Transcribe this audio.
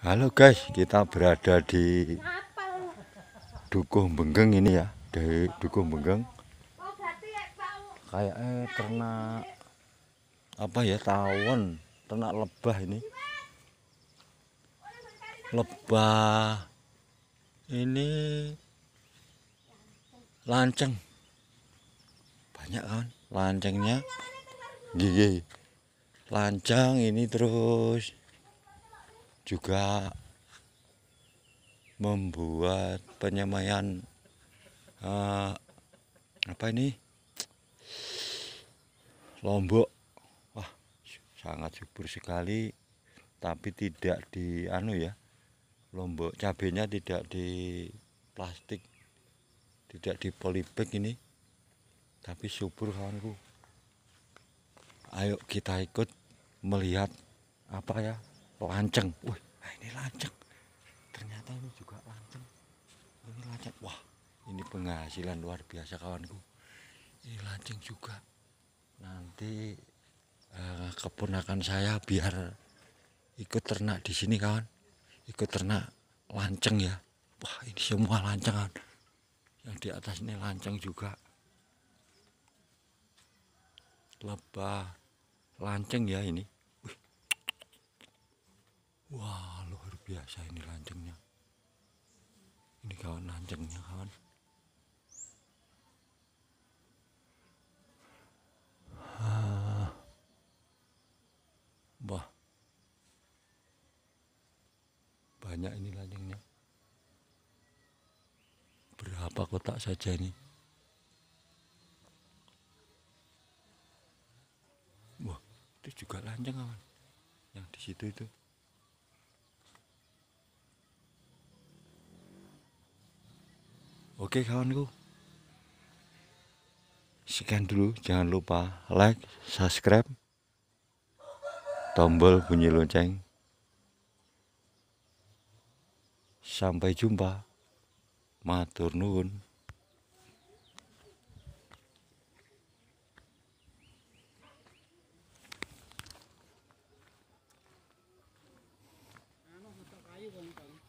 Halo guys, kita berada di Dukuh Benggeng ini ya, di Dukuh Benggeng. Kayak eh, ternak apa ya tawon, ternak lebah ini. Lebah ini lanceng. Banyak kan lancengnya. Gigi. Lancang ini terus juga membuat penyemaian uh, apa ini lombok wah sangat subur sekali tapi tidak di anu ya lombok cabenya tidak di plastik tidak di polybag ini tapi subur kawanku ayo kita ikut melihat apa ya lanceng wih nah ini lanceng ternyata ini juga lanceng ini lanceng wah ini penghasilan luar biasa kawanku ini lanceng juga nanti uh, keponakan saya biar ikut ternak di sini kawan ikut ternak lanceng ya wah ini semua lanceng kawan yang di atas ini lanceng juga lebah lanceng ya ini Wah, luar biasa ini lancengnya. Ini kawan lancengnya, kawan. Ah. Wah. Banyak ini lancengnya. Berapa kotak saja ini? Wah, itu juga lanceng, kawan. Yang di situ itu. Oke kawanku. Sekian dulu, jangan lupa like, subscribe, tombol bunyi lonceng. Sampai jumpa. Matur nuwun. Anu,